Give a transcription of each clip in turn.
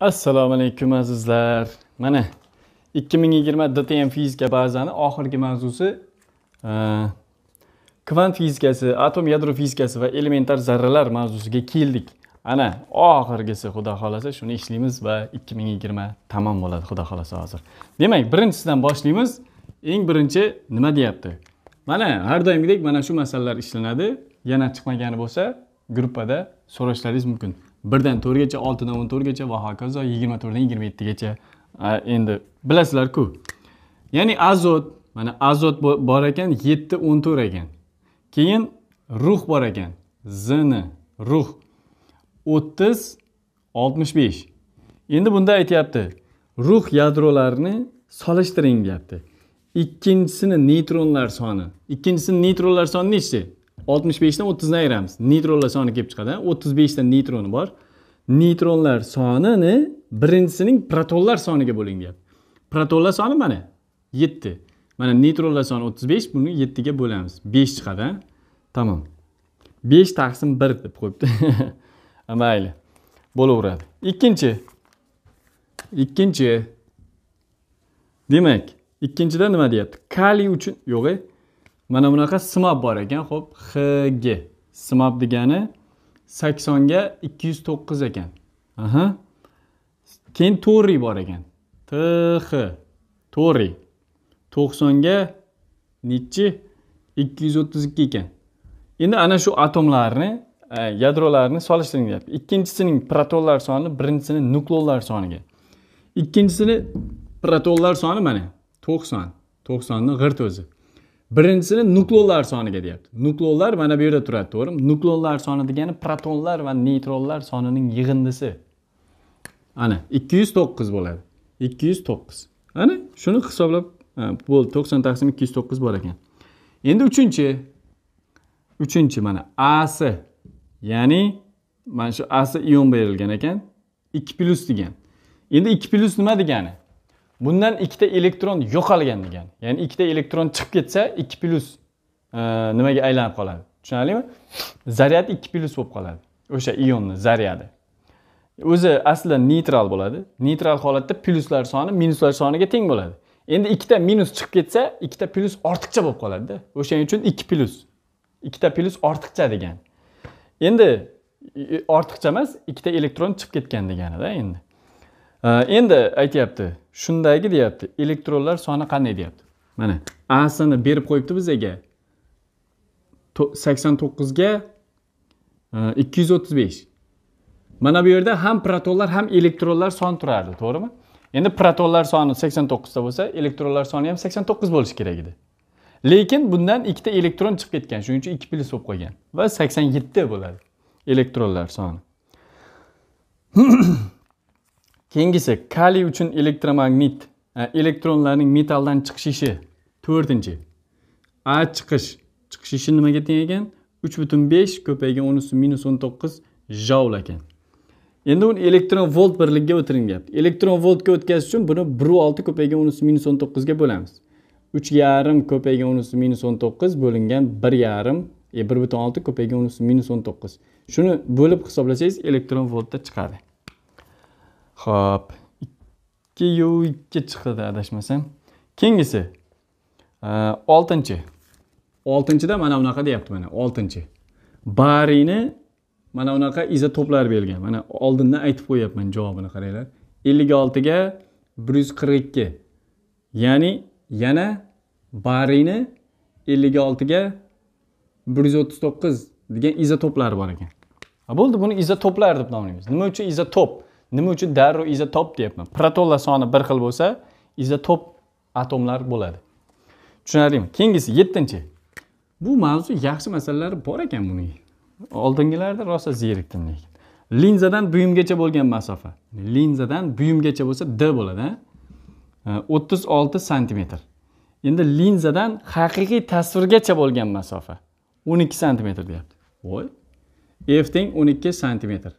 assalomu alaykum azizlar mana 2020 dtm fizika bazani oxirgi mavzusi e, kvant fizikasi atom yadro fizikasi va elementar zarralar mavzusiga keldik ana oxirgisi xudo xohlasa shuni ishlaymiz va 2020 tamom bo'ladi xudo xohlasa hozir demak birinchisidan boshlaymiz eng birinchi nima deyapti mana har doimgidek mana shu masalalar ishlanadi yana chiqmagani bo'lsa gruppada so'rashlaringiz mumkin birdan to'rtgacha oltidan o'n to'rtgacha va hokazo yigirma to'rtdan yigirma yettigacha endi bilasizlarku ya'ni azot mana azot bor ekan yetti o'n to'rt ekan keyin ruh bor ekan zini ruh o'ttiz oltmish besh endi bunda aytyapti ruh yadrolarini solishtiring deyapti ikkinchisini neytronlar soni ikkinchisini neytronlar soni nechta oltmish beshdan o'ttizni ayiramiz neytronlar soni kelib chiqadi o'ttiz beshta neytroni bor neytronlar sonini birinchisining protonlar soniga bo'ling deyapti protonlar soni mana yetti mana neytronlar soni o'ttiz besh buni yettiga bo'lamiz besh chiqadi tamom besh taqsim bir deb qo'yibdi mayli bo'laveradi ikkinchi ikkinchi demak ikkinchida nima deyapti kaliy uchun yo'q mana bunaqa simob bor ekan ho'p hg simob degani saksonga ikki yuz to'qqiz ekan aha keyin to'ri bor ekan tx to'ri to'qsonga nechi ikki yuz o'ttiz ikki ekan endi ana shu atomlarni e, yadrolarni solishtiring deyapti ikkinchisining protonlar soni birinchisini nukleonlar soniga ikkinchisini protonlar soni mana to'qson to'qsonni g'irt o'zi birinchisini nukleonlar soniga deyapti nukleonlar mana bu yerda turadi to'g'rimi nukleonlar soni degani protonlar va neytronlar sonining yig'indisi ana ikki yuz to'qqiz bo'ladi ikki yuz to'qqiz ana shuni hisoblab bo'ldi to'qson taqsim ikki yuz to'qqiz bor ekan endi uchinchi uchinchi mana asi ya'ni mana shu asi ion berilgan ekan ikki plyus degan endi ikki plyus nima degani bundan ikkita elektron yo'qolgan degani ya'ni ikkita elektron chiqib ketsa ikki plyus e, nimaga aylanib qoladi tushunarlimi zaryad ikki plyus bo'lib qoladi o'sha ionni zaryadi o'zi aslida neytral bo'ladi neytral holatda plyuslar soni minuslar soniga teng bo'ladi endi ikkita minus chiqib ketsa ikkita plyus ortiqcha bo'lib qoladida o'shaning uchun ikki plyus ikkita plyus ortiqcha degan endi e, ortiqcha emas ikkita elektron chiqib ketgan deganida endi endi aytyapti shundagi deyapti elektronlar soni qanday deyapti mana a sini berib qo'yibdi bizaga sakson to'qqizga e, ikki yuz o'ttiz besh mana bu yerda ham protonlar ham elektronlar soni turardi to'g'rimi endi protonlar soni sakson to'qqizta bo'lsa elektronlar soni ham sakson to'qqiz bo'lishi kerak edi lekin bundan ikkita elektron chiqib ketgan shuning uchun ikki plyus bo'lib qolgan va sakson yetti bo'ladi elektronlar soni keyingisi kaliy uchun elektromagnit e, elektronlarning metalldan chiqishishi to'rtinchi a chiqish chiqishishi nimaga teng ekan uch butun besh ko'paygan o'n minus o'n to'qqiz joul ekan endi uni elektron volt birligiga o'tirilyapti elektron voltga o'tkazish uchun buni bir olti ko'paygan o'n minus o'n to'qqizga bo'lamiz uch yarim ko'paygan o'n usti minus o'n to'qqiz bo'lingan bir yarim e, bir butun olti ko'paygan o'n minus o'n to'qqiz shuni bo'lib hisoblasangiz elektron voltda chiqadi ho'p ikkiyu ikki chiqadi adashmasam keyingisi e, oltinchi oltinchida mana bunaqa deyapti mana oltinchi bariyni mana bunaqa izotoplar berilgan mana oldindan aytib qo'yyapman javobini qaranglar ellik oltiga bir yuz qirq ikki ya'ni yana bariyni ellik oltiga bir yuz o'ttiz to'qqiz degan izotoplar bor ekan bo'ldi buni izotoplar deb nomlaymiz nima uchun izotop nima uchun darrov izotop deyapman protonlar soni bir xil bo'lsa izotop atomlar bo'ladi tushunarlimi keyingisi yettinchi bu mavzu yaxshi masalalar bor ekan buni oldingilarda rosa zerikdim lekin linzadan buyumgacha bo'lgan masofa linzadan buyumgacha bo'lsa d bo'ladi o'ttiz olti santimetr endi linzadan haqiqiy tasvirgacha bo'lgan masofa o'n ikki santimetr deyapti voy f teng o'n ikki santimetr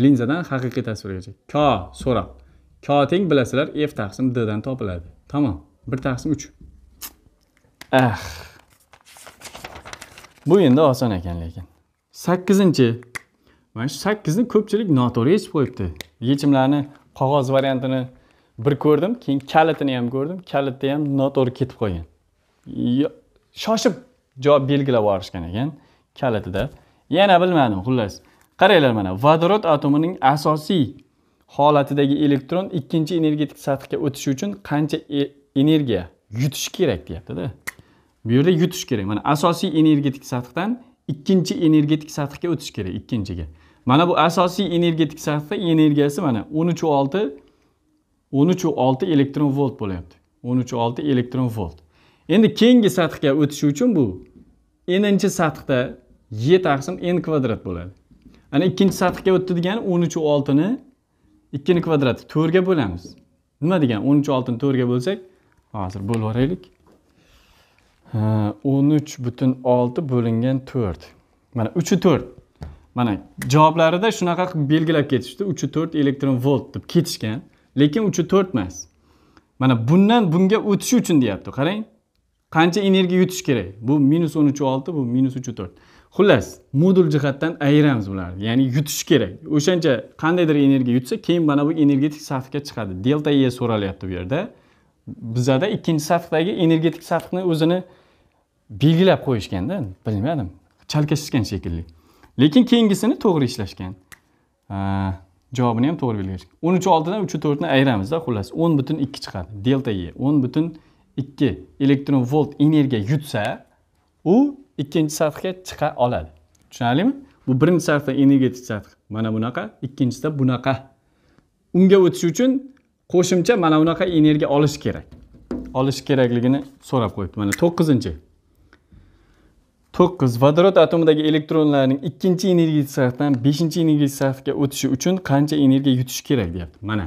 linzadan haqiqiy tasvirgacha k so'rab k teng bilasizlar f taqsim ddan topiladi tamom bir taqsim uch ah bu endi oson ekan lekin sakkizinchi mana shu sakkizni ko'pchilik noto'g'ri yechib qo'yibdi yechimlarni qog'oz variantini bir ko'rdim keyin kalitini ham ko'rdim kalitda ham noto'g'ri ketib qolgan shoshib javob belgilab yuborishgan ekan kalitida yana bilmadim xullas qaranglar mana vodorod atomining asosiy holatidagi elektron ikkinchi energetik sathga o'tishi uchun qancha e, energiya yutish kerak deyaptida bu yerda yutish kerak mana asosiy energetik sathdan ikkinchi energetik sathga o'tish kerak ikkinchiga mana bu asosiy energetik sathi energiyasi mana o'n uchu olti o'n uchu olti elektron volt bo'lyapti o'n uchu olti elektron volt endi keyingi sathga o'tishi uchun bu n'inchi sathda y taqsim n kvadrat bo'ladi mana ikkinchi sathga o'tdi degani o'n uchu oltini ikkini kvadrati to'rtga bo'lamiz nima degani o'n uchu oltini to'rtga bo'lsak hozir bo'lib yuboraylik o'n uch butun olti bo'lingan to'rt mana uchu to'rt mana javoblarida shunaqa qilib belgilab ketishdi uchu to'rt elektron volt deb ketishgan lekin uchu to'rt emas mana bundan bunga o'tish uchun deyapti qarang qancha energiya yutish kerak bu minus o'n uchu olti bu minus uchu to'rt xullas modul jihatdan ayiramiz bularni ya'ni yutish kerak o'shancha qandaydir energiya yutsa keyin mana bu energetik safga chiqadi delta e so'ralyapti bu yerda bizada ikkinchi safdagi energetik safni o'zini belgilab qo'yishganda bilmadim chalkashishgan shekilli lekin keyingisini to'g'ri ishlashgan javobini ham to'g'ri belgilash o'n uch oltidan uchu to'rtni ayiramizda xullas o'n butun ikki chiqadi delta e o'n butun ikki elektron volt energiya yutsa u ikkinchi sathga chiqa oladi tushunarlimi bu birinchi sarfa energetik sarf mana bunaqa ikkinchisida bunaqa unga o'tish uchun qo'shimcha mana bunaqa energiya olish kerak olish kerakligini so'rab qo'yibdi mana to'qqizinchi to'qqiz vodorod atomidagi elektronlarning ikkinchi energetik sarfdan beshinchi energetik sarfga o'tishi uchun qancha energiya yutish kerak deyapti mana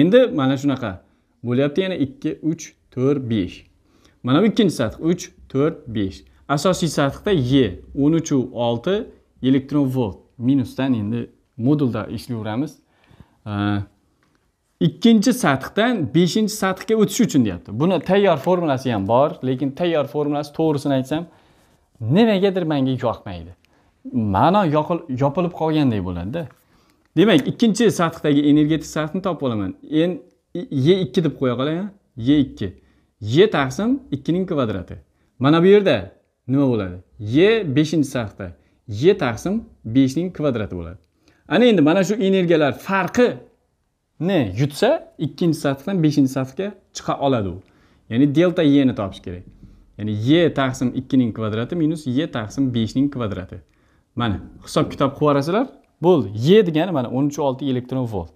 endi mana shunaqa bo'lyapti yana ikki uch to'rt besh mana bu ikkinchi sarf uch to'rt besh asosiy sathda e o'n uchu olti elektron volt minusdan endi modulda ishlayveramiz ikkinchi 5 beshinchi sathga o'tish uchun deyapti buni tayyor formulasi ham bor lekin tayyor formulasi to'g'risini aytsam nimagadir menga yoqmaydi ma'no yopilib qolgandek bo'ladida demak ikkinchi sathdagi energetik sathni topib olaman en e ikki deb qo'ya qolayin e ikki e taqsim ikkining kvadrati mana bu yerda nima bo'ladi e beshinchi safda e taqsim beshning kvadrati bo'ladi ana endi mana shu energiyalar farqini yutsa ikkinchi satihdan beshinchi sathga chiqa oladi u ya'ni delta e ni topish kerak ya'ni e taqsim ikkining kvadrati minus e taqsim beshning kvadrati mana hisob kitob qilib yuborasizlar bo'ldi e degani mana o'n uch olti elektron volt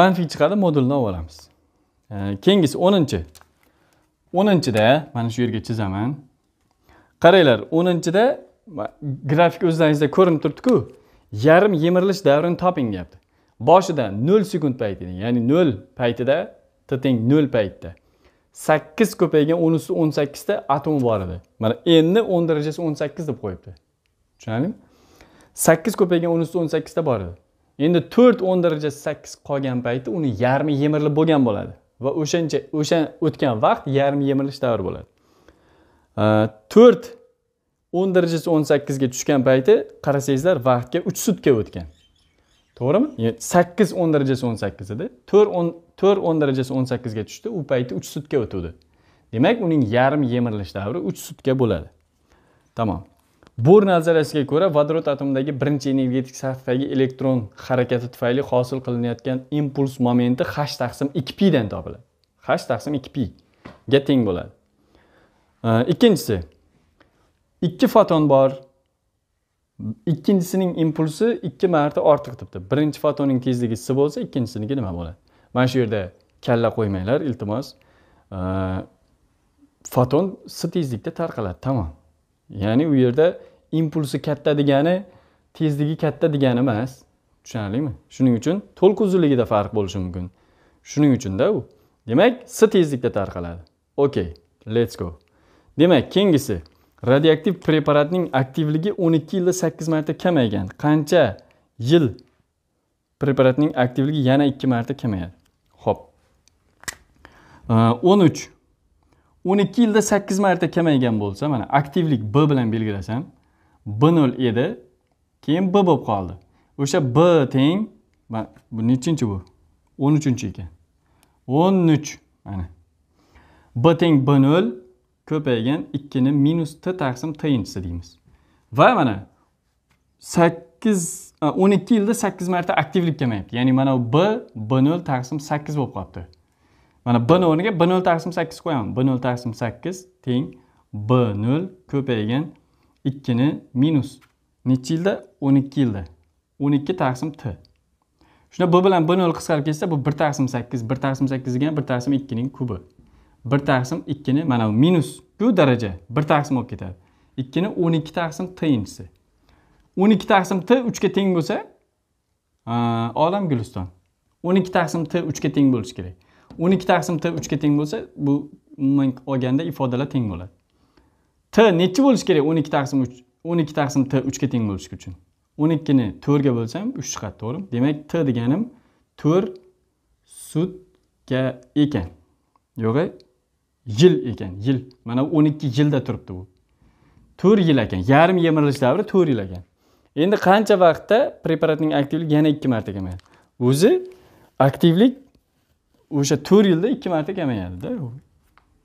manfiy chiqadi modulni olib olamiz keyingisi o'ninchi o'ninchida mana shu yerga chizaman qaranglar o'ninchida grafik o'zlaringizda ko'rinib turibdiku yarim yemirilish davrini toping deyapti boshida nol sekund paytida ya'ni nol paytida t teng nol paytda sakkiz ko'paygan o'n usti o'n sakkizta atom bor edi mana nni o'n darajasi o'n sakkiz deb qo'yibdi tushunarlimi sakkiz ko'paygan o'n usti o'n sakkizta bor edi endi to'rt o'n darajasi sakkiz qolgan payti uni yarmi yemirilib bo'lgan bo'ladi va o'shancha o'sha o'tgan vaqt yarim yemirilish davri bo'ladi to'rt o'n darajasi o'n sakkizga tushgan payti qarasangizlar vaqtga uch sutka o'tgan to'g'rimi sakkiz o'n darajasi o'n sakkiz edi to'rt o'n to'rt o'n darajasi o'n sakkizga tushdi u payti uch sutka o'tuvdi demak uning yarim yemirilish davri uch sutka bo'ladi tamom bor nazariyasiga ko'ra vodorod atomidagi birinchi energetik sathidagi elektron harakati tufayli hosil qilinayotgan impuls momenti h taqsim ikki pidan topiladi h taqsim ikki piga teng bo'ladi ikkinchisi ikki foton bor ikkinchisining impulsi ikki marta ortiq debdi birinchi fotonning tezligi s bo'lsa ikkinchisiniga nima bo'ladi mana shu yerda kalla qo'ymanglar iltimos foton s tezlikda tarqaladi tamom ya'ni u yerda impulsi katta degani tezligi katta degani emas tushunarlimi shuning uchun to'lqin uzunligida farq bo'lishi mumkin shuning uchunda u demak s tezlikda tarqaladi okey let's go demak keyingisi radioaktiv preparatning aktivligi 12 yilda 8 marta kamaygan qancha yil preparatning aktivligi yana 2 marta kamayadi Xo'p. 13 12 yilda 8 marta kamaygan bo'lsa mana aktivlik b bilan belgilasam b 0 edi keyin b bo'lib qoldi o'sha b teng bu nechinchi bu 13 ekan 13 mana b teng b 0 ko'paygan 2 ni minus t taqsim t inchisi deymiz va mana 8 12 yilda 8 marta aktivlik kamayapti ya'ni mana b b 0 taqsim 8 bo'lib qolibdi mana b0 ga b0 taqsim 8 qo'yamiz b0 taqsim 8 teng b0 ko'paygan 2 ni minus necha yilda 12 yilda 12 taqsim t shunda b bilan b0 qisqarib ketsa bu 1 taqsim 8 1 taqsim 8 degani 1 taqsim 2 ning kubi 1 taqsim 2 ni mana bu minus minusku daraja 1 taqsim bo'lib ketadi 2 ni 12 taqsim t inchisi 12 taqsim t 3 ga teng bo'lsa olam guliston 12 taqsim t 3 ga teng bo'lishi kerak o'n ikki taqsim t uchga teng bo'lsa bu umuman olganda ifodalar teng bo'ladi t nechi bo'lishi kerak o'n ikki taqsim uch o'n ikki taqsim t uchga teng bo'lishi uchun o'n ikkini to'rtga bo'lsam uch chiqadi to'g'rimi demak t deganim to'rt sutka ekan yo'g'i yil ekan yil mana o'n ikki yilda turibdi u to'rt yil ekan yarim yemirilish davri to'rt yil ekan endi qancha vaqtda preparatning aktivligi yana ikki marta kamayadi o'zi aktivlik o'sha to'rt yilda ikki marta kamayadida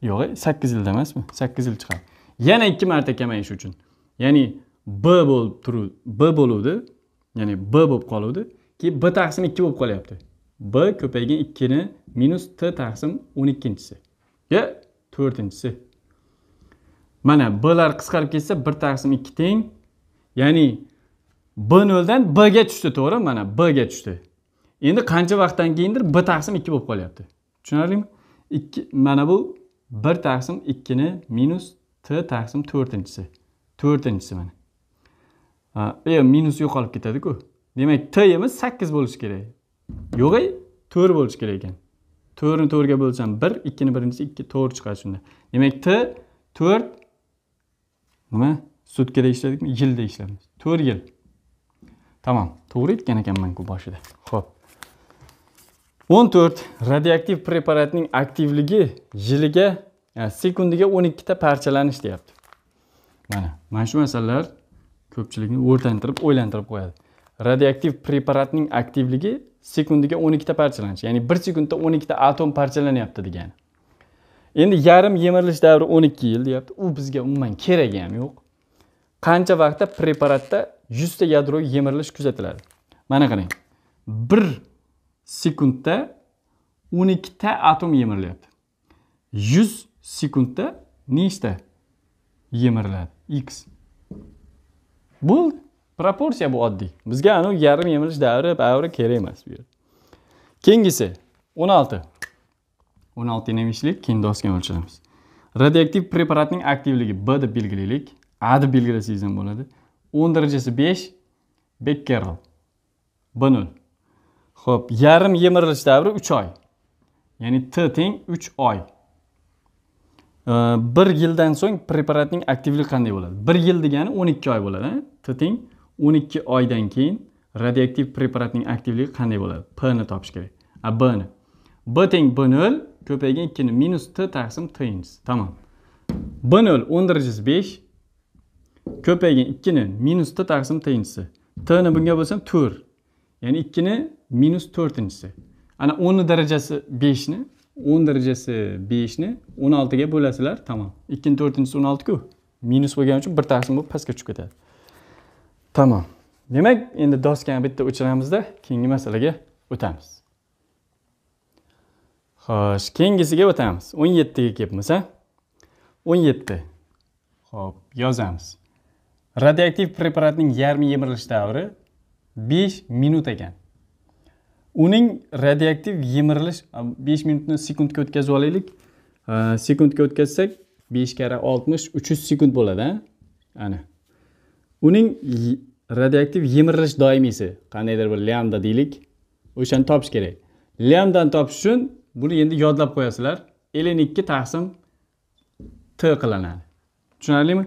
yo'q sakkiz yilda emasmi sakkiz yil chiqadi yana ikki marta kamayish uchun ya'ni b bo'lib turu b bo'luvdi ya'ni b bo'lib qoluvdi keyin b taqsim ikki bo'lib qolyapti b ko'paygan ikkini minus t taqsim o'n ikkinchisi yo to'rtinchisi mana blar qisqarib ketsa bir taqsim ikki teng ya'ni b noldan bga tushdi to'g'ri mana bga tushdi endi qancha vaqtdan keyindir b taqsim ikki bo'lib qolyapti tushunarlimi ikki mana bu bir taqsim ikkini minus t taqsim to'rtinchisi to'rtinchisi mana e minus yo'qolib ketadiku demak t emas sakkiz bo'lishi kerak e to'rt bo'lishi kerak ekan to'rtni to'rtga bo'lsam bir ikkini birinchisi ikki to'rt chiqadi shunda demak t to'rt nima sutkada ishladikmi yilda ishlamiz to'rt yil tamom to'g'ri aytgan ekanmanku boshida ho'p 14 radioaktiv preparatning aktivligi yiliga e, sekundiga 12 ta parchalanish deyapti mana mana shu masalalar ko'pchilikni o'rtantirib o'ylantirib qo'yadi radioaktiv preparatning aktivligi sekundiga 12 ta parchalanish ya'ni 1 sekundda 12 ta atom parchalanyapti degani endi yarim yemirilish davri 12 yil deyapti u bizga umuman keragi ham yo'q qancha vaqtda preparatda 100 ta yadro yemirilish kuzatiladi mana qarang bir sekundda 12 ta atom yemirilyapti 100 sekundda nechta yemiriladi x bu proporsiya bu oddiy bizga anavi yarim yemirish davri avri kerak emas bu yerda keyingisi 16 16 ni ishlaylik keyin dosga o'lchaymiz radioaktiv preparatning aktivligi b deb belgilaylik a deb belgilasangiz ham bo'ladi 10 darajasi 5 bekkerl b nol Xo'p, yarim yemirilish davri 3 oy. Ya'ni T teng 3 oy. 1 yildan so'ng preparatning aktivligi qanday bo'ladi? 1 yil degani 12 oy bo'ladi. T teng 12 oydan keyin radioaktiv preparatning aktivligi qanday bo'ladi? P ni topish kerak. A B ni. B teng B0 ko'paygan 2 ni minus T taqsim T inchisi. Tamom. B0 10 darajasi 5 ko'paygan 2 ni minus T taqsim T inchisi. T ni bunga bo'lsam 4. Ya'ni 2 ni minus to'rtinchisi ana o'nni darajasi beshni o'n darajasi beshni o'n oltiga bo'lasizlar tamom ikkini to'rtinchisi o'n oltiku minus bo'lgani uchun bir taqsim bo'lib pastga tushib ketadi tamom demak endi doskani bitta o'chiramizda keyingi masalaga o'tamiz xo'sh keyingisiga o'tamiz o'n yettiga kelibmiz a o'n yetti ho'p yozamiz radioaktiv preparatning yarmi yemirilish davri besh minut ekan uning radioaktiv yemirilish besh minutni sekundga o'tkazib olaylik sekundga o'tkazsak besh karra oltmish uch yuz sekund bo'ladi ana uning radioaktiv yemirilish doimiysi qandaydir bir lambda deylik o'shani topish kerak lyamdani topish uchun buni endi yodlab qo'yasizlar ln ikki taqsim t qilinadi tushunarlimi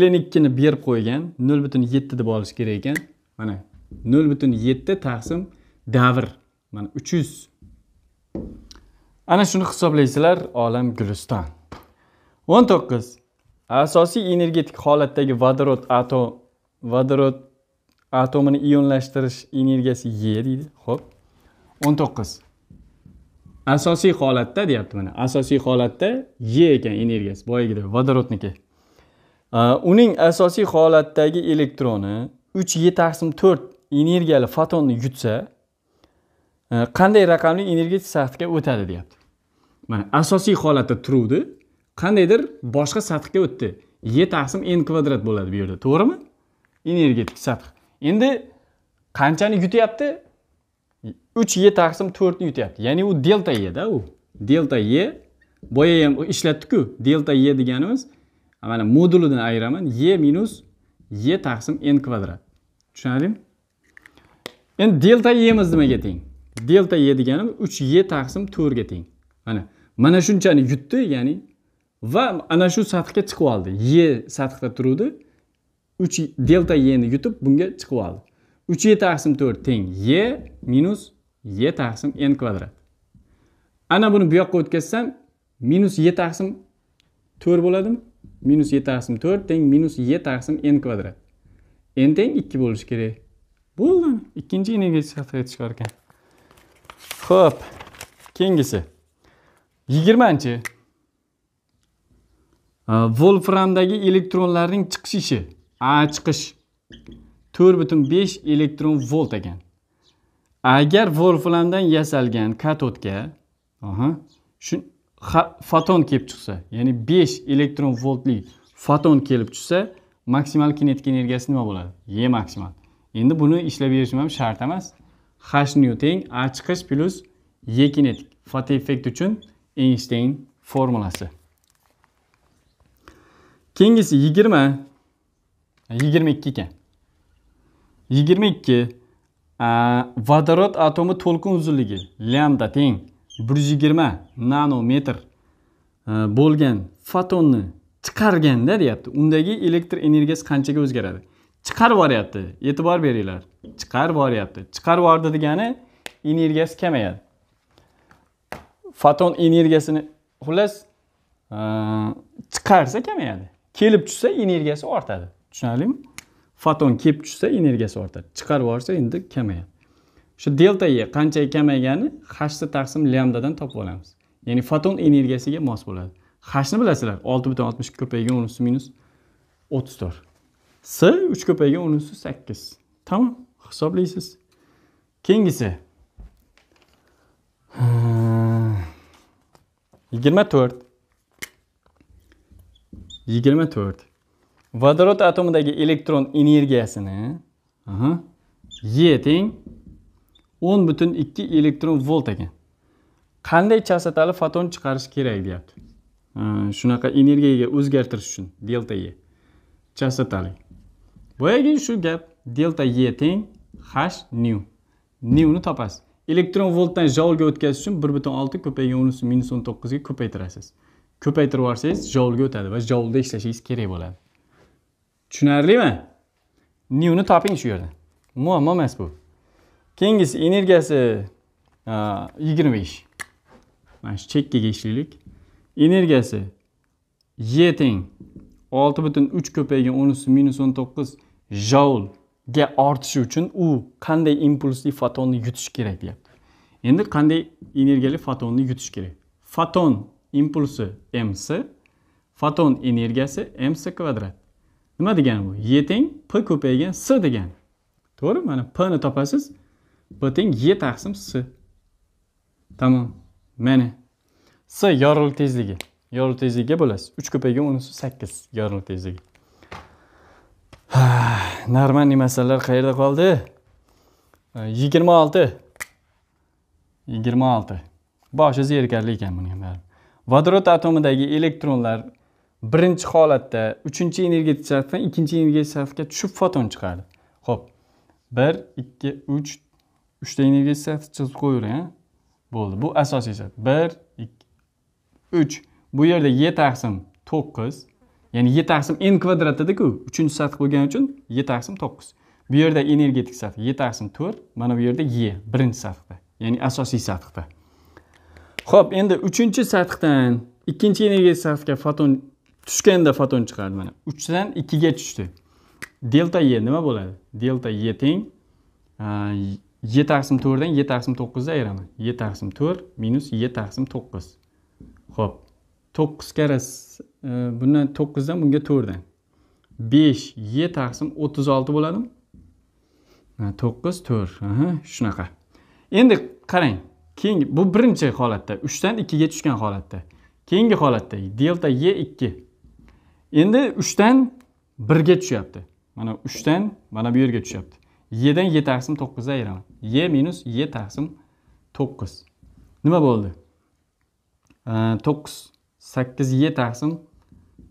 ln ikkini berib qo'ygan nol butun yetti deb olish kerak ekan mana nol butun yetti taqsim davr mana uch yuz ana shuni hisoblaysizlar olam guliston o'n to'qqiz asosiy energetik holatdagi vodorod atom vodorod atomini ionlashtirish energiyasi ye deydi ho'p o'n to'qqiz asosiy holatda deyapti mana asosiy holatda ye ekan energiyasi boyagidek vodorodniki э, uning asosiy holatdagi elektroni uch ye taqsim to'rt energiyali fotonni yutsa qanday raqamli energetik sathga o'tadi deyapti mana asosiy holatda turuvdi qandaydir boshqa sathga o'tdi e taqsim n kvadrat bo'ladi bu yerda to'g'rimi energetik sath endi qanchani yutyapti uch e taqsim to'rtni yutyapti ya'ni u delta eda u delta e boya ham ishlatdikku delta e deganimiz mana modulidan ayiraman e minus e taqsim n kvadrat tushunarlimi endi delta emiz nimaga teng delta y e degani 3y e taqsim 4 ga teng mana mana shunchani yutdi ya'ni va ana shu sathga chiqib oldi y e sathda turdi. 3 delta y ni yutib bunga chiqib oldi 3y taqsim 4 teng y minus y taqsim n kvadrat ana buni bu yoqqa o'tkazsam minus y taqsim 4 bo'ladimi minus y taqsim 4 teng minus y taqsim n kvadrat n teng 2 bo'lishi kerak bo'ldi ikkinchi energiya chiqar ekan ho'p keyingisi yigirmanchi Wolframdagi elektronlarning chiqish ishi. a chiqish 4.5 elektron volt ekan agar wolframdan yasalgan katodga aha, shu foton kelib chiqsa ya'ni 5 elektron voltli foton kelib tushsa maksimal kinetik energiyasi nima bo'ladi e maksimal endi buni ishlab berishim ham shart emas h nu teng a chiqish plus e kinetik fat effekt uchun Einstein formulasi Kengisi 20, 22 ke. ekan a, vodorod atomi to'lqin uzunligi lambda teng 120 nanometr e, bo'lgan fotonni chiqarganda deyapti undagi elektr energiyasi qanchaga o'zgaradi chiqarib yuboryapti e'tibor beringlar chiqarib yuboryapti chiqarib yubordi degani energiyasi kamayadi foton energiyasini xullas e, chiqarsa kamayadi kelib tushsa energiyasi ortadi tushunarlimi foton kelib tushsa energiyasi ortadi chiqarib yuborsa endi kamayadi shu delta e qancha kamaygani hashni taqsim lyamdadan topib olamiz ya'ni foton energiyasiga mos bo'ladi hashni bilasizlar olti butun oltmish ko'paygan unisi minus o'ttiz to'rt s 3 ko'paygan 10 unisi 8. Tam hisoblaysiz. Keyingisi 24 24 vodorod atomidagi elektron energiyasini aha, E teng 10 butun 2 elektron volt ekan. Qanday chastotali foton chiqarish kerak deyapti. Shunaqa energiyaga o'zgartirish uchun delta E chastotali. boyagi shu gap delta e teng h nu newni topasiz elektron voltdan joulga o'tkazish uchun bir butun olti ko'paygan o'n ustun minus o'n to'qqizga ko'paytirasiz ko'paytirib yuborsangiz joulga o'tadi va joulda ishlashingiz kerak bo'ladi tushunarlimi newni toping shu yerda muammo emas bu keyingisi energiyasi yigirma besh mana shu chekkaga ishlaylik energiyasi y teng olti butun uch ko'paygan o'n ustun minus o'n to'qqiz joulga ortishi uchun u qanday impulsli fotonni yutish kerak deyapti endi qanday energiyali fotonni yutish kerak foton impulsi mc foton energiyasi mc kvadrat nima degani bu e teng p ko'paygan s degani to'g'ri mana p ni topasiz p teng e taqsim s tamom mana s yorilib tezligi yorilib tezligiga bo'lasiz uch ko'paygan o'n sakkiz yorilib tezligi normal masalalar qayerda qoldi yigirma olti yigirma olti boshi zerikarli ekan buni ham vodorod atomidagi elektronlar birinchi holatda uchinchi energetik sarfdan ikkinchi energetik sarfga tushib foton chiqadi ho'p bir ikki uch uchta energetik sarf chizib qo'yavering bo'ldi bu asosiy sarf bir ikki uch bu yerda ye taqsim to'qqiz ya'ni y taqsim n kvadratdaku uchinchi satiq bo'lgani uchun y taqsim to'qqiz bu yerda energetik sath y taqsim to'rt mana bu yerda y birinchi satiqda ya'ni asosiy sathda ho'p endi uchinchi satiqdan ikkinchi energetik sathga foton tushganda foton chiqardi mana uchdan ikkiga tushdi delta y nima bo'ladi delta y teng y taqsim to'rtdan y taqsim to'qqizda ayiraman y taqsim to'rt minus y taqsim to'qqiz ho'p to'qqiz karasi bundan 9 dan bunga 4 dan 5 y taqsim 36 bo'ladimi? Mana 9 4, aha, shunaqa. Endi qarang, keyingi bu birinchi holatda 3 dan 2 ga tushgan holatda. Keyingi holatda delta y 2. Endi 3 dan 1 ga tushyapti. Mana 3 dan mana bu yerga tushyapti. y dan y taqsim 9 ga ayiraman. y minus y taqsim 9. Nima bo'ldi? 9 8 y taqsim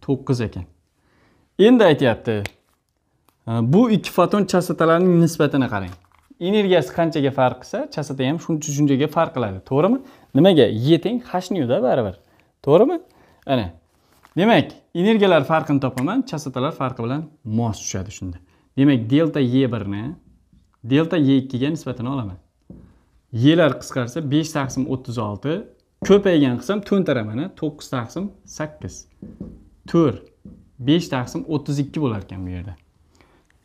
to'qqiz ekan endi aytyapti e, bu ikki foton chastotalarning nisbatini qarang energiyasi qanchaga farq qilsa chastota ham shuncha shunchaga farq qiladi to'g'rimi nimaga e teng da baribir to'g'rimi ana demak energiyalar farqini topaman chastotalar farqi bilan mos tushadi shunda demak delta e birni delta e ikkiga nisbatini olaman yelar qisqarsa besh taqsim o'ttiz olti ko'paygan qilsam to'ntaraman to'qqiz taqsim sakkiz to'rt besh taqsim o'ttiz ikki bo'lar ekan bu yerda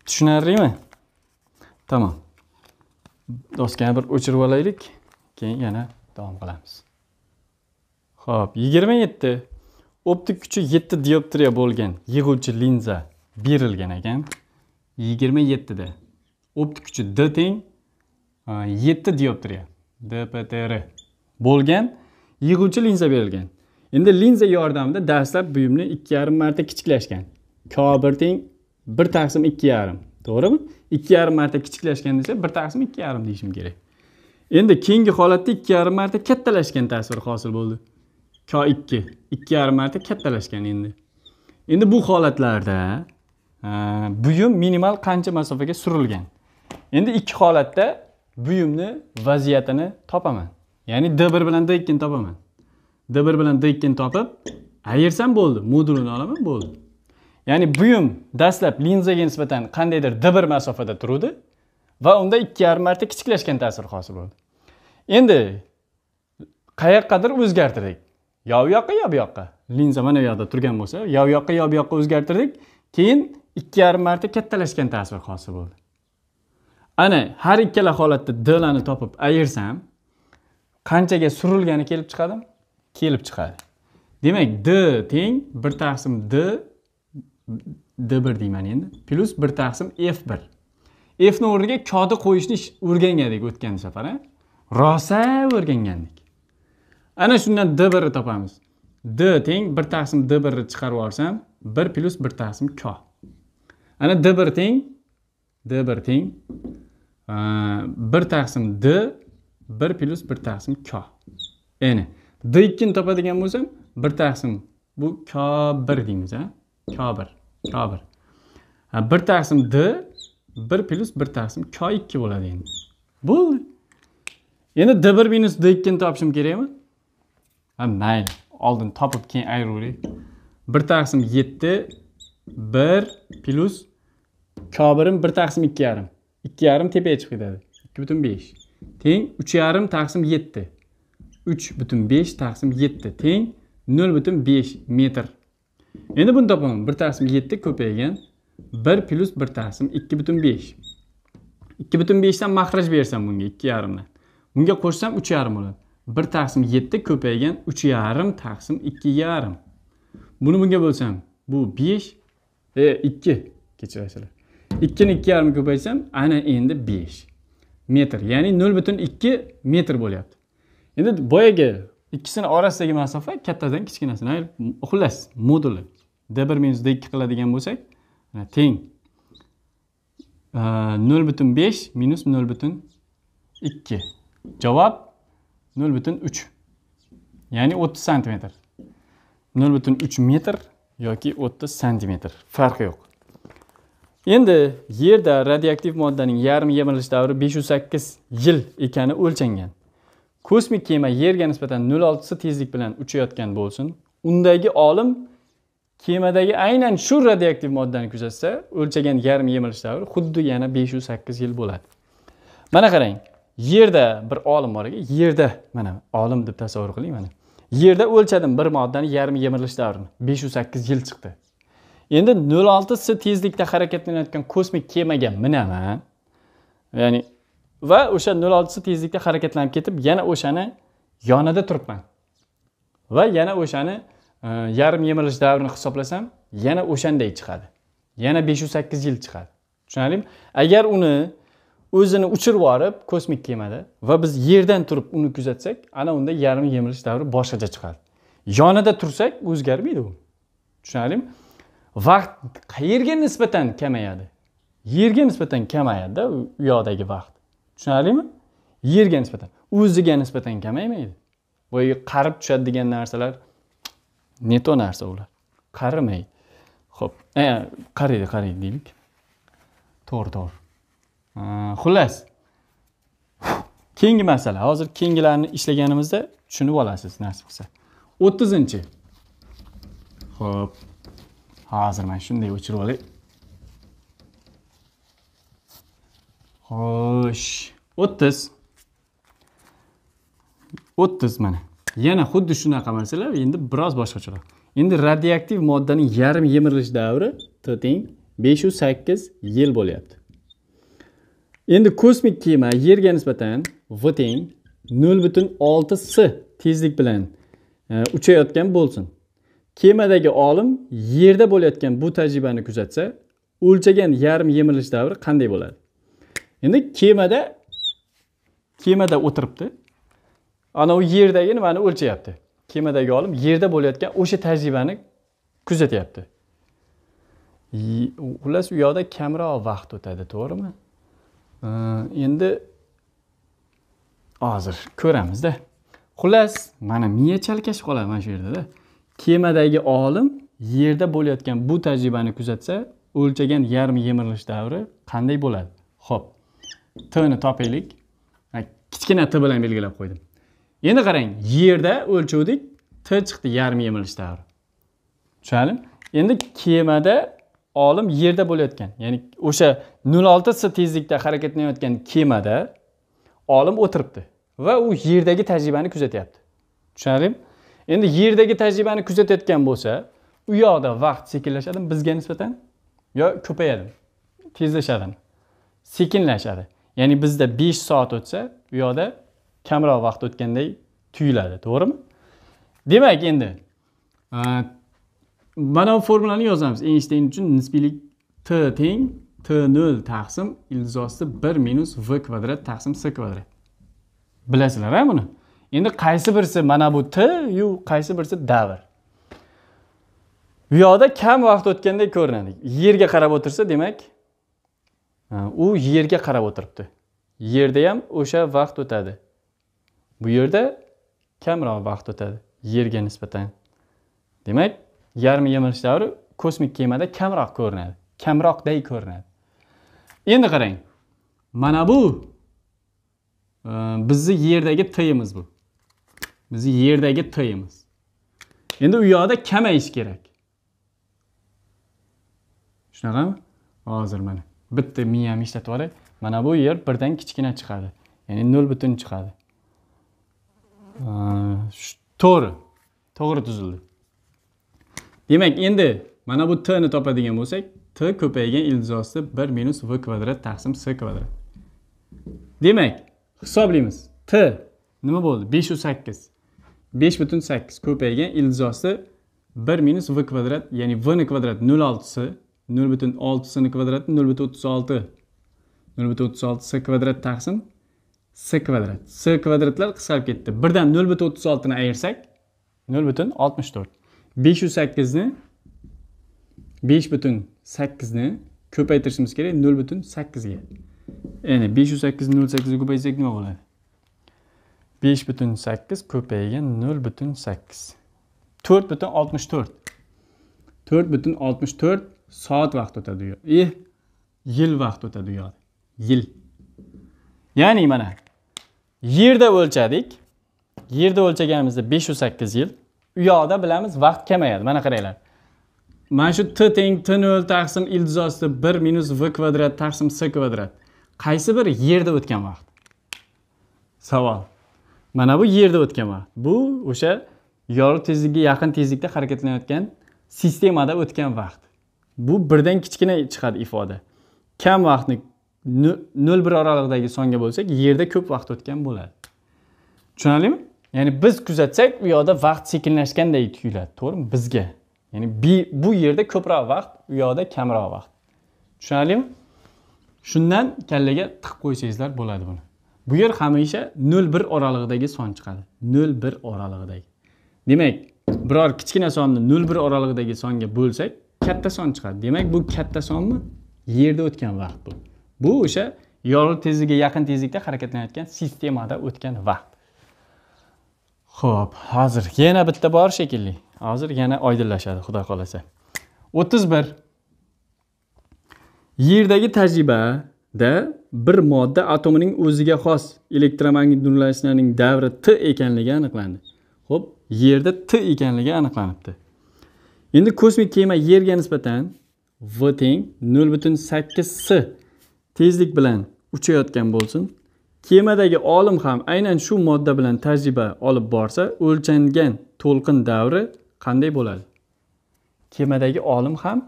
tushunarlimi tamom doskani bir o'chirib olaylik keyin yana davom qilamiz ho'p yigirma yetti optik kuchi yetti dioptriya bo'lgan yig'uvchi linza berilgan ekan yigirma yettida optik kuchi d teng yetti dioptriya dptr bo'lgan yig'uvchi linza berilgan endi linza yordamida dastlab buyumni ikki yarim marta kichiklashgan K1 teng bir taqsim ikki yarim to'g'rimi ikki yarim marta kichiklashgan desa bir taqsim ikki yarim deyishim kerak endi keyingi holatda ikki yarim marta kattalashgan tasvir hosil bo'ldi ko ikki ikki yarim marta kattalashgan endi endi bu holatlarda buyum minimal qancha masofaga surilgan endi ikki holatda buyumni vaziyatini topaman ya'ni d bir bilan d ikkini topaman d bir bilan d ikkini topib ayirsam bo'ldi modulini olaman bo'ldi ya'ni buyum dastlab linzaga nisbatan qandaydir d bir masofada turuvdi va unda ikki yarim marta kichiklashgan ta'sir hosil bo'ldi endi qayoqqadir o'zgartirdik yo u yoqqa yo bu yoqqa linza mana bu yoqda turgan bo'lsa yo u yoqqa yo bu yoqqa o'zgartirdik keyin ikki yarim marta kattalashgan ta'sir hosil bo'ldi ana har ikkala holatda dlani topib ayirsam qanchaga surilgani kelib chiqadi kelib chiqadi demak d teng bir taqsim d d bir deyman endi plyus bir taqsim f bir fni o'rniga kodi qo'yishni o'rgangandik o'tgan safar rosa o'rgangandik ana shundan d birni topamiz d teng bir taqsim d birni chiqarib yuborsam bir plyus bir taqsim ko ana d bir teng d bir teng bir taqsim d bir plyus bir taqsim ko endi d ikkini topadigan bo'lsam bir taqsim bu kobir deymiz a kobir kobir bir taqsim d bir plyus bir taqsim k ikki bo'ladi endi bo'ldi endi d bir minus d ikkini topishim kerakmi ha mayli oldin topib keyin ayiraverik bir taqsim yetti bir plyus ko 1 bir taqsim ikki yarim ikki yarim tepaga chiqib ketadi ikki butun besh teng uch yarim taqsim yetti uch butun besh taqsim yetti teng nol butun besh metr endi buni topamiz bir taqsim yetti ko'paygan bir plyus bir taqsim ikki butun besh ikki butun beshdan mahraj bersam bunga ikki yarimdan bunga qo'shsam uch yarim bo'ladi bir taqsim yetti ko'paygan uch yarim taqsim ikki yarim buni bunga bo'lsam bu besh e ikki kechirasizlar ikkini ikki yarim ko'paysam ana endi besh metr ya'ni nol butun ikki metr bo'lyapti endi boyagi ikkisini orasidagi masofa kattadan kichkinasini xullas moduli d bir minus d ikki qiladigan bo'lsak teng nol butun besh minus nol butun ikki javob nol butun uch ya'ni o'ttiz santimetr nol butun uch metr yoki o'ttiz santimetr farqi yo'q endi yerda radioaktiv moddaning yarim yemirilish davri besh yuz sakkiz yil ekani o'lchangan kosmik kema yerga nisbatan 0.6 tezlik bilan uchayotgan bo'lsin undagi olim kemadagi aynan shu radioaktiv moddani kuzatsa o'lchagan yarim yemilish davri xuddi yana 508 yil bo'ladi mana qarang yerda bir olim bor ekan yerda mana olim deb tasavvur qiling mana yerda o'lchadim bir moddani yarim yemirilish davrini 508 yil chiqdi endi 0.6 s tezlikda harakatlanayotgan kosmik kemaga minaman ya'ni va o'sha nol oltisi tezlikda harakatlanib ketib yana o'shani yonida turibman va yana o'shani e, yarim yemirish davrini hisoblasam yana o'shanday chiqadi yana besh yuz sakkiz yil chiqadi tushunarlimi agar uni o'zini uchirib yuborib kosmik kemada va biz yerdan turib uni kuzatsak ana unda yarim yemirish davri boshqacha chiqadi yonida tursak o'zgarmaydi u tushunarlimi vaqt qayerga nisbatan kamayadi yerga nisbatan kamayadida u yoqdagi vaqt tushunarlimi yerga nisbatan o'ziga nisbatan kamaymaydi boyagi qarib tushadi degan narsalar neto narsa ular qarimaydi ho'p e, qaraydi qaraydi deylik to'g'ri to'g'ri xullas keyingi masala hozir keyingilarni ishlaganimizda tushunib olasiz nasib qilsa o'ttizinchi ho'p hozir mana shunday o'chirib olay xo'sh o'ttiz o'ttiz mana yana xuddi shunaqa narsalar endi biroz boshqacharoq endi radioaktiv moddaning yarim yemirilish davri t teng besh yuz sakkiz yil bo'lyapti endi kosmik kema yerga nisbatan v teng nol butun olti s tezlik bilan e, uchayotgan bo'lsin kemadagi olim yerda bo'layotgan bu tajribani kuzatsa o'lchagan yarim yemirilish davri qanday bo'ladi endi kemada kemada o'tiribdi ana u yerdagi nimani o'lchayapti kemadagi olim yerda bo'layotgan o'sha tajribani kuzatyapti xullas u yoqda kamroq vaqt o'tadi to'g'rimi endi hozir ko'ramizda xullas mana miya chalkash qoladi mana shu yerdada kemadagi olim yerda bo'layotgan bu tajribani kuzatsa o'lchagan yarim yemirilish davri qanday bo'ladi ho'p tni topaylik kichkina t bilan belgilab qo'ydim endi qarang yerda o'lchovdik t chiqdi yarim yemilish davri tushunarlimi endi kemada olim yerda bo'layotgan ya'ni o'sha nol olti tezlikda harakatlanayotgan kemada olim o'tiribdi va u yerdagi tajribani kuzatyapti tushunarlimi endi yerdagi tajribani kuzatayotgan bo'lsa u yoqda vaqt sekinlashadimi bizga nisbatan yo ko'payadimi tezlashadimi sekinlashadi ya'ni bizda 5 soat o'tsa u yoqda kamroq vaqt o'tganday tuyuladi to'g'rimi demak endi e, mana bu formulani yozamiz eynshteyn uchun nisbiylik t teng t nol taqsim ildiz osti bir minus v kvadrat taqsim s kvadrat bilasizlar a buni endi qaysi birisi mana bu t yu qaysi birisi davr bu yoqda kam vaqt o'tgandek ko'rinadi yerga qarab o'tirsa demak Э, u yerga qarab o'tiribdi yerda ham o'sha vaqt o'tadi bu yerda kamroq vaqt o'tadi yerga nisbatan demak yarmi yemirish davri kosmik kemada kamroq ko'rinadi kamroqday ko'rinadi endi qarang mana bu e, bizni yerdagi tiyimiz bu bizni yerdagi tiyimiz endi u yoqda kamayish kerak shunaqami hozir mana bitta ishlatib ishlatyapti mana bu yer birdan kichkina chiqadi ya'ni nol butun chiqadi to'g'ri to'g'ri tuzildi demak endi mana bu t ni topadigan bo'lsak t ko'paygan ildizosi bir minus v kvadrat taqsim s kvadrat demak hisoblaymiz t nima bo'ldi besh u sakkiz besh butun sakkiz ko'paygan ildizosi bir minus v kvadrat ya'ni v kvadrat nol oltisi 0 bütün 6 kvadrati kvadratı 0 bütün 36 0 bütün 36 s kvadrat taqsim s kvadrat s kvadratlar qisqarib ketdi birdan nol butun o'ttiz oltini ayirsak nol butun oltmish ne 5 bütün 8 ne köp sakkizni ko'paytirishimiz kerak bütün 8 sakkizga ya'ni 508 yuz 8 nol sakkizga ko'paytirsak nima bo'ladi besh butun sakkiz ko'paygan nol butun sakkiz to'rt butun oltmish to'rt to'rt butun soat vaqt o'tadi eh yil vaqt o'tadi u yoqda yil ya'ni mana yerda o'lchadik yerda o'lchaganimizda besh yuz sakkiz yil u yoqda bilamiz vaqt kamayadi mana qaranglar mana shu t teng t nol taqsim ildiz osti bir minus v kvadrat taqsim s kvadrat qaysi biri yerda o'tgan vaqt savol mana bu yerda o'tgan vaqt bu o'sha yorug' tezligiga yaqin tezlikda harakatlanayotgan sistemada o'tgan vaqt bu birdan kichkina chiqadi ifoda kam vaqtni nol bir oralig'idagi songa bo'lsak yerda ko'p vaqt o'tgan bo'ladi tushunarlimi ya'ni biz kuzatsak u yoqda vaqt sekinlashgandek tuyuladi to'g'rimi bizga ya'ni bu yerda ko'proq vaqt u yoqda kamroq vaqt tushunarlimi shundan kallaga tiqib qo'ysangizlar bo'ladi buni bu yer hamisha nol bir oralig'idagi son chiqadi nol bir oralig'idagi demak biror kichkina sonni nol bir oralig'idagi songa bo'lsak katta son chiqadi demak bu katta sonmi yerda o'tgan vaqt bu bu o'sha yorug' tezligiga yaqin tezlikda harakatlanayotgan sistemada o'tgan vaqt ho'p hozir yana bitta bor shekilli hozir yana oydinlashadi xudo xohlasa o'ttiz bir yerdagi tajribada bir modda atomining o'ziga xos elektromagnit nurlanishlarning davri t ekanligi aniqlandi ho'p yerda t ekanligi aniqlanibdi endi kosmik kema yerga nisbatan v teng nol butun sakkiz s tezlik bilan uchayotgan bo'lsin kemadagi olim ham aynan shu modda bilan tajriba olib borsa o'lchangan to'lqin davri qanday bo'ladi kemadagi olim ham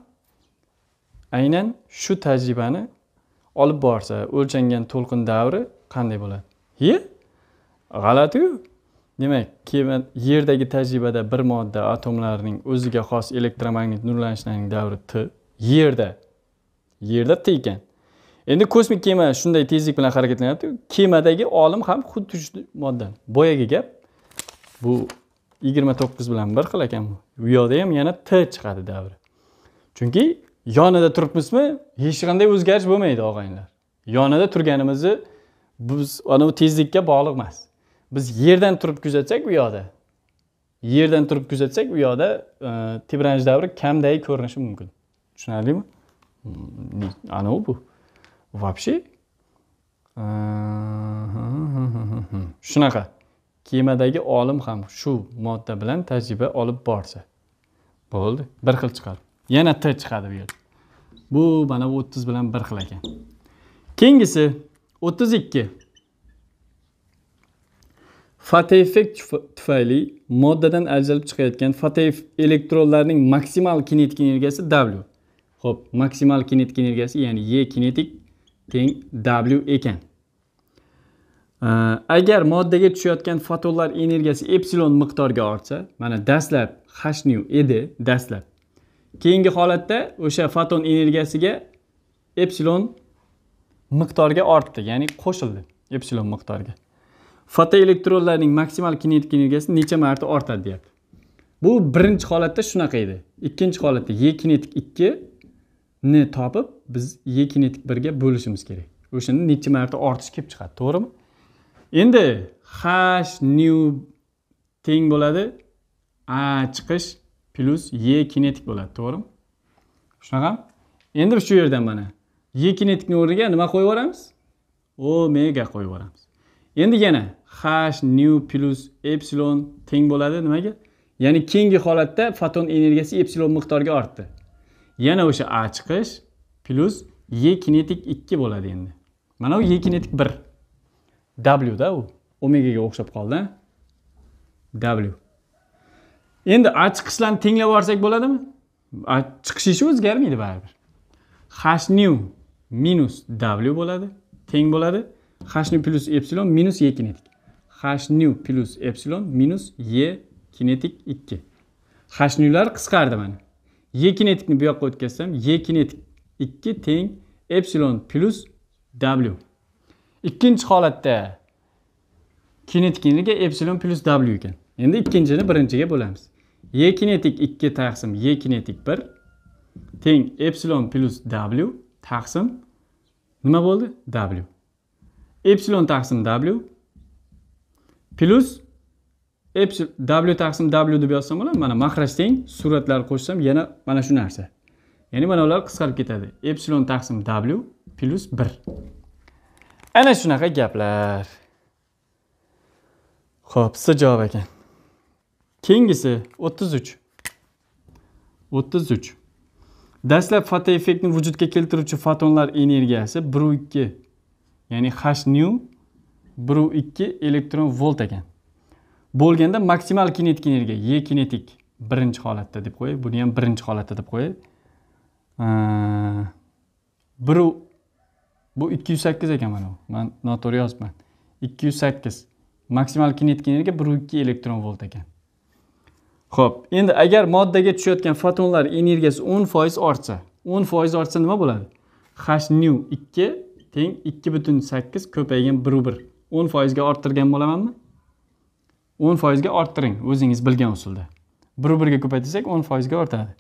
aynan shu tajribani olib borsa o'lchangan to'lqin davri qanday bo'ladi ye g'alatiyu demak keyin yerdagi tajribada bir modda atomlarning o'ziga xos elektromagnit nurlanishlarining davri t yerda yerda t ekan endi kosmik kema shunday tezlik bilan harakatlanyapti kemadagi olim ham xuddi shu modda boyagi gap bu yigirma to'qqiz bilan bir xil ekan bu yoqda ham yana t chiqadi davri chunki yonida turibmizmi hech qanday o'zgarish bo'lmaydi og'aynlar yonida turganimizni biz anavi tezlikka bog'liq emas biz yerdan turib kuzatsak u yoqda yerdan turib kuzatsak u yoqda e, tebranish davri kamdagi ko'rinishi mumkin tushunarlimi ana bu вообще e, shunaqa kemadagi olim ham shu modda bilan tajriba olib borsa bo'ldi bir xil chiqadi yana t chiqadi bu yerda bu mana bu o'ttiz bilan bir xil ekan keyingisi o'ttiz ikki fotoeffekt tufayli moddadan ajralib chiqayotgan fotoef elektronlarning maksimal kinetik energiyasi w Xo'p, maksimal kinetik energiyasi ya'ni e kinetik teng w ekan agar moddaga tushayotgan fotonlar energiyasi epsilon miqdorga ortsa mana dastlab h nu edi dastlab keyingi holatda o'sha foton energiyasiga epsilon miqdorga ortdi ya'ni qo'shildi epsilon miqdorga fotoelektronlarning maksimal kinetik energiyasi necha marta ortadi deyapti bu birinchi holatda shunaqa edi ikkinchi holatda e kinetik 2 ni topib biz e kinetik birga bo'lishimiz kerak o'shani necha marta ortish kelib chiqadi to'g'rimi endi h nu teng bo'ladi a chiqish plyus e kinetik bo'ladi to'g'rimi shunaqa endi shu yerdan mana e kinetikni o'rniga nima qo'yib yuboramiz omega qo'yib yuboramiz endi yana h nu plus epsilon teng bo'ladi nimaga ya'ni keyingi holatda foton energiyasi epsilon miqdoriga ortdi yana o'sha a chiqish plyus e kinetik ikki bo'ladi endi mana u e kinetik bir w da u omegaga o'xshab qoldi w endi a chiqishlarni tenglab yuborsak bo'ladimi a chiqish ishi o'zgarmaydi baribir h nu minus w bo'ladi teng bo'ladi h nu plyus epsilon minus e kinetik h nu plus epsilon minus y kinetik 2 h nular qisqardi mana y kinetikni bu yoqqa o'tkazsam y kinetik 2 teng epsilon plus w ikkinchi holatda kinetik epsilon plus w ekan endi ikkinchini birinchiga bo'lamiz y kinetik 2 taqsim y kinetik 1 teng epsilon plus w taqsim nima bo'ldi w epsilon taqsim w plus epsilon w taqsim w deb yozsam bo'ladi mana mahraj teng suratlar qo'shsam yana mana shu narsa ya'ni mana ular qisqarib ketadi epsilon taqsim w plus bir ana shunaqa gaplar ho'p c javob ekan keyingisi o'ttiz uch o'ttiz uch dastlab fotoeffektni vujudga keltiruvchi fotonlar energiyasi bir ikki ya'ni h nu biru ikki elektron volt ekan bo'lganda maksimal kinetik energiya e kinetik birinchi holatda deb qo'yay buni ham birinchi holatda deb qo'yay biru bu ikki yuz sakkiz ekan mana bu man noto'g'ri yozibman ikki yuz sakkiz maksimal kinetik energiya biru ikki elektron volt ekan ho'p endi agar moddaga tushayotgan fotonlar energiyasi o'n foiz ortsa o'n foiz ortsa nima bo'ladi h nu ikki teng ikki butun sakkiz ko'paygan biru bir o'n foizga orttirgan bo'lamanmi o'n foizga orttiring o'zingiz bilgan usulda bir biriga ko'paytirsak o'n foizga ortadi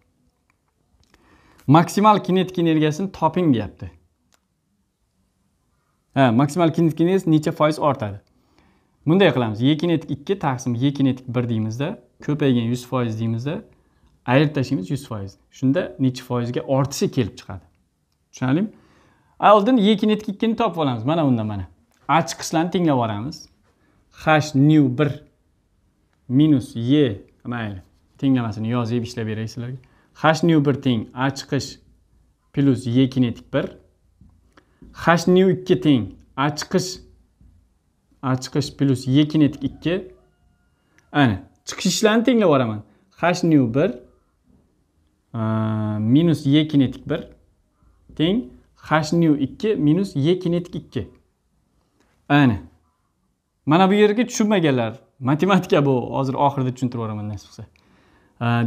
maksimal kinetik energiyasini toping deyapti ha maksimal kinetik energiyasi necha foiz ortadi bunday qilamiz e kinetik ikki taqsim e kinetik bir deymizda ko'paygan yuz foiz deymizda ayirib tashlaymiz yuz foiz shunda necha foizga ortishi kelib chiqadi tushunarlimi oldin e kinetik ikkini topib olamiz mana undan mana achchiqishlarini tenglab yuboramiz h new bir minus e mayli tenglamasini yozib ishlab beray sizlarga h new bir teng a chiqish plyus e kinetik bir h new ikki teng a chiqish a chiqish plyus e kinetik ikki ana chiqishlarni tenglab yuboraman h new bir minus e kinetik bir teng h new ikki minus e kinetik ikki ayni mana bu yerga tushunmaganlar matematika bu hozir oxirida tushuntirib yuboraman nasib qilsa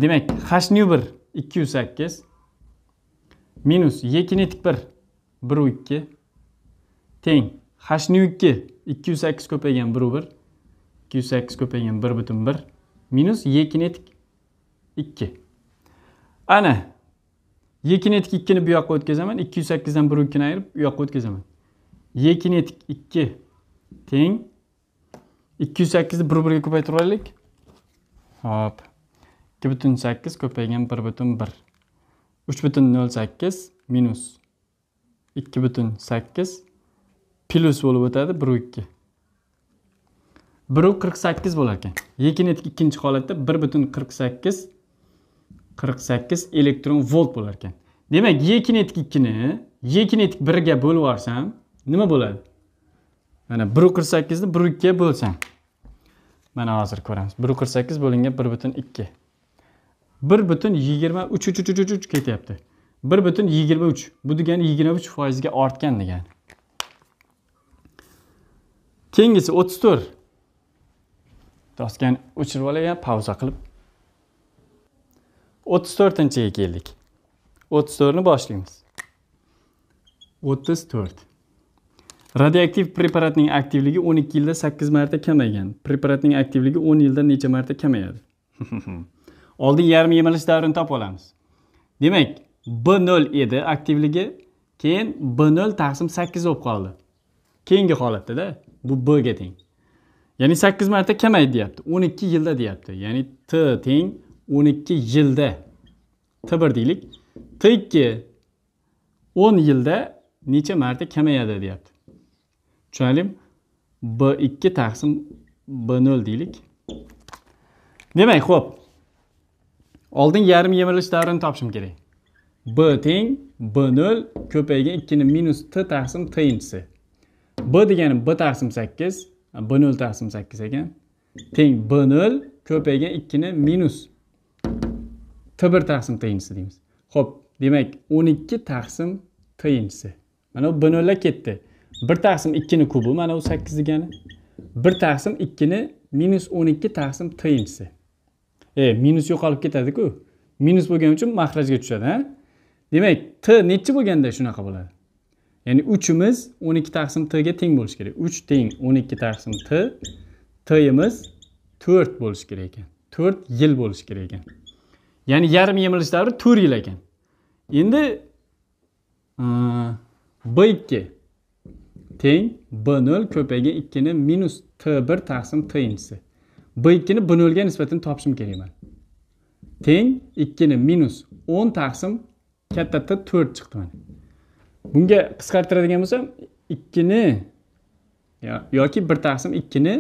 demak hashnu bir ikki yuz sakkiz minus e kinetik bir biru ikki teng hashnu ikki ikki yuz sakkiz ko'paygan biru bir ikki yuz sakkiz ko'paygan bir butun bir minus e kinetik ikki ana e kinetik ikkini bu yoqqa o'tkazaman ikki yuz sakkizdan biru ikkini ayirib u yoqqa o'tkazaman e kinetik ikki teng 208 ni bir biriga ko'paytirib olaylik hop 2.8 butun 8 ko'paygan 1 butun 1 3 butun 08 bo'lib o'tadi 1 2 bo'lar ekan lekin ikkinchi holatda 1.48 48 elektron volt bo'lar ekan demak yekin etik 2 ni yekin etik 1 ga bo'lib yuborsam nima bo'ladi mana bir qirq sakkizni bir ikkiga mana hozir ko'ramiz bir qirq sakkiz bo'lingan bir butun ikki bir butun yigirma uch uch uch uch uch ketyapti bir butun yigirma uch bu degani yigirma uch foizga ortgan degani keyingisi o'ttiz to'rt o'chirib olaman pauza qilib o'ttiz to'rtinchiga keldik o'ttiz to'rtni boshlaymiz o'ttiz to'rt radioaktiv preparatning aktivligi 12 yilda 8 marta kamaygan preparatning aktivligi 10 yilda necha marta kamayadi oldin yarim yemalish davrini topib olamiz demak b 0 edi aktivligi keyin b 0 taqsim 8 bo'lib qoldi keyingi holatdada bu b ga teng ya'ni 8 marta kamaydi deyapti 12 yilda deyapti ya'ni t teng 12 yilda t 1 deylik t 2 10 yilda necha marta kamayadi deyapti tushunarlimi b ikki taqsim b nol deylik demak ho'p oldin yarim yemirilish davrini topishim kerak b teng b nol ko'paygan ikkini minus t taqsim t inchisi b degani b taqsim sakkiz b nol taqsim sakkiz ekan teng b nol ko'paygan ikkini minus t bir taqsim t inchisi deymiz ho'p demak o'n ikki taqsim t inchisi mana bu b nollar ketdi 1 taqsim 2 ni kubi mana bu 8 degani 1 taqsim 2 ni minus 12 taqsim tchisi e minus yo'qolib ketadi-ku. minus bo'lgani uchun maxrajga tushadi ha? demak t nechchi bo'lganda shunaqa bo'ladi ya'ni 3 imiz 12 taqsim ga teng bo'lishi kerak 3 teng 12 taqsim t tyimiz 4 bo'lishi kerak ekan 4 yil bo'lishi kerak ekan ya'ni yarim yemirilish davri 4 yil ekan endi b 2 teng b nol ko'paygan ikkini minus t bir taqsim t inchisi b ikkini b nolga nisbatan topishim kerak man teng ikkini minus o'n taqsim katta t to'rt chiqdi mana bunga qisqartiradigan bo'lsam ikkini yoki bir taqsim ikkini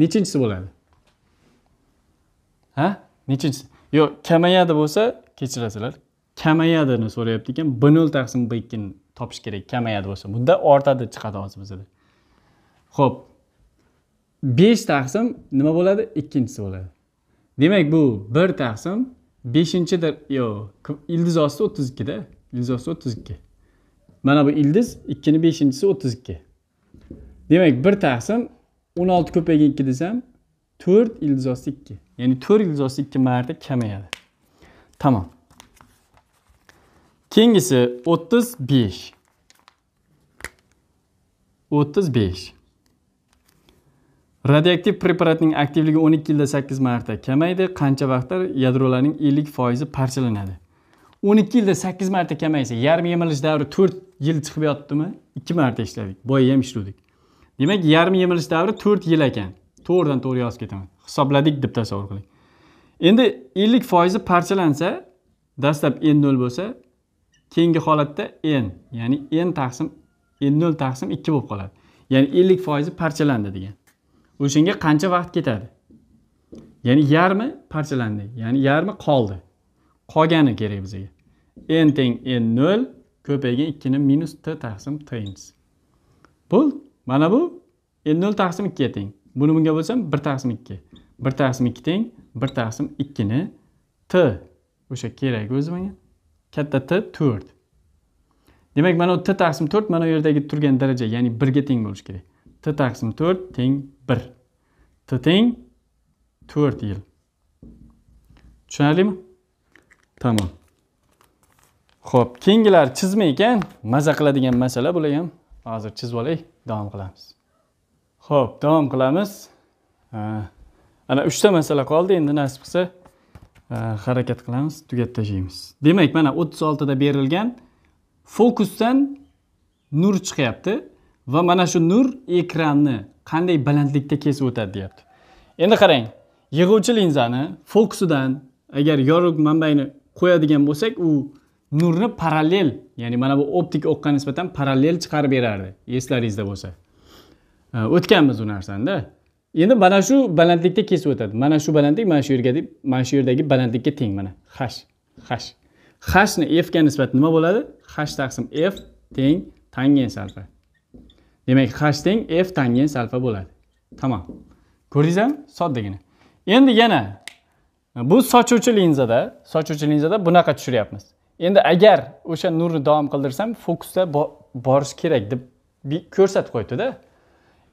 nechinchisi bo'ladi ha nechinchisi yo'q kamayadi bo'lsa kechirasizlar kamayadini so'rayapti ekan b nol taqsim b ikkini topish kerak kamayadi bo'lsa bunda ortadi chiqadi hozir bizada ho'p besh taqsim nima bo'ladi ikkinchisi bo'ladi demak bu bir taqsim beshinchidir yo'q ildiz osti o'ttiz ikkida ildiz osti o'ttiz ikki mana bu ildiz ikkini beshinchisi o'ttiz ikki demak bir taqsim o'n olti ko'paygan ikki desam to'rt ildiz osti ikki ya'ni to'rt ildiz osti ikki marta kamayadi tamom Keyingisi 35. 35. Radioaktiv preparatning aktivligi 12 yilda 8 marta kamaydi. Qancha vaqtda yadrolarning 50% parchalanadi? 12 yilda 8 marta kamaysa, yarim yemilish davri 4 yil chiqib yotdimi? 2 marta ishladik. Boya ham ishladik. Demak, yarim yemilish davri 4 yil ekan. To'g'ridan to'g'ri yozib ketaman. Hisobladik deb tasavvur qiling. Endi 50% parchalansa, dastlab n0 bo'lsa, keyingi holatda n ya'ni n taqsim n nol taqsim ikki bo'lib qoladi ya'ni ellik foizi parchalandi degan o'shanga qancha vaqt ketadi ya'ni yarmi parchalandi ya'ni yarmi qoldi qolgani kerak bizga n teng n nol ko'paygan ikkini minus t taqsim t Bu bo'ldi mana bu n nol taqsim ikkiga teng buni bunga bo'lsam bir taqsim ikki bir taqsim ikki teng bir taqsim ikkini t o'sha kerak o'zi menga katta t to'rt demak mana u t taqsim to'rt mana u yerdagi turgan daraja ya'ni birga teng bo'lishi kerak t taqsim to'rt teng bir t teng to'rt yil tushunarlimi tamom ho'p keyingilar chizma ekan maza qiladigan masala bular ham hozir chizib olay davom qilamiz ho'p davom qilamiz ana uchta masala qoldi endi nasib qilsa Э, harakat qilamiz tugatib tashlaymiz demak mana o'ttiz oltida berilgan fokusdan nur chiqyapti va mana shu nur ekranni qanday balandlikda kesib o'tadi deyapti endi qarang yig'uvchi linzani fokusidan agar yorug' manbani qo'yadigan bo'lsak u nurni parallel ya'ni mana bu optik o'qqa nisbatan parallel chiqarib berardi eslaringizda bo'lsa o'tganmiz u narsanida endi mana shu balandlikda kesib o'tadi mana shu balandlik mana shu yerga deb mana shu yerdagi balandlikka teng mana hash hash hashni f ga nisbat nima bo'ladi hash taqsim f teng tangens alfa demak hash teng f tangens alfa bo'ladi tamom ko'rdingizmi soddagina endi yana bu sochuvchi linzada sochuvchi linzada bunaqa tushiryapmiz endi agar o'sha nurni davom qildirsam fokusda borish kerak deb ko'rsatib qo'yibdida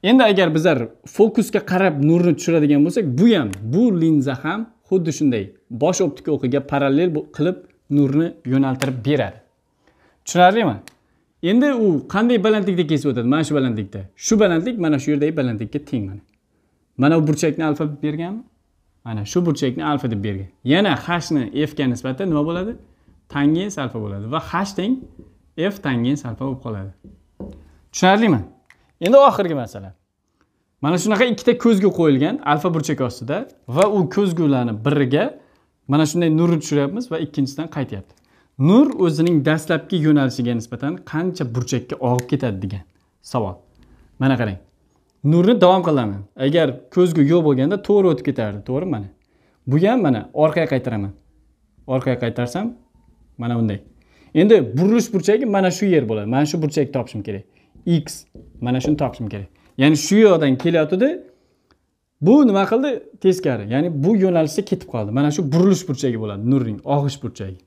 endi agar bizlar fokusga qarab nurni tushiradigan bo'lsak bu ham bu linza ham xuddi shunday bosh optika o'qiga parallel qilib nurni yo'naltirib beradi tushunarlimi endi u qanday balandlikda kesib o'tadi mana shu balandlikda shu balandlik mana shu yerdagi balandlikka teng mana mana bu burchakni alfa deb berganmi mana shu burchakni alfa deb bergan yana hashni f ga nisbatan nima bo'ladi tangens alfa bo'ladi va hash teng f tangens alfa bo'lib qoladi tushunarlimi endi oxirgi masala mana shunaqa ikkita ko'zgu qo'yilgan alfa burchak ostida va u ko'zgularni biriga mana shunday nurni tushiryapmiz va ikkinchisidan qaytyapti nur o'zining dastlabki yo'nalishiga nisbatan qancha burchakka og'ib ketadi degan savol mana qarang nurni davom qilaman agar ko'zgu yo'q bo'lganda to'g'ri o'tib ketardi to'g'rimi mana bu ham mana orqaga qaytaraman orqaga qaytarsam mana bunday endi burilish burchagi mana shu yer bo'ladi mana shu burchakni topishim kerak x mana shuni topishim kerak ya'ni shu yoqdan kelayotgandi bu nima qildi teskari ya'ni bu yo'nalishda ketib qoldi mana shu burilish burchagi bo'ladi nurning og'ish burchagi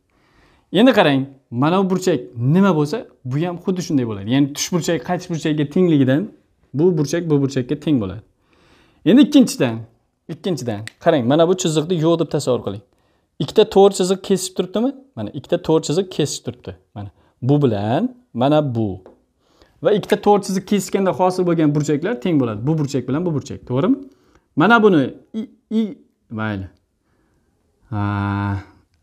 endi qarang mana bu burchak nima bo'lsa bu ham xuddi shunday bo'ladi ya'ni tush burchagi qaytish burchagiga tengligidan bu burchak bu burchakka teng bo'ladi endi ikkinchidan ikkinchidan qarang mana bu chiziqni yo'q deb tasavvur qiling ikkita to'g'ri chiziq kesishib turibdimi mana ikkita to'g'ri chiziq kesishib turibdi mana bu bilan mana bu va ikkita to'rt chiziq kesishganda hosil bo'lgan burchaklar teng bo'ladi bu burchak bilan bu burchak to'g'rimi mana buni i, mayli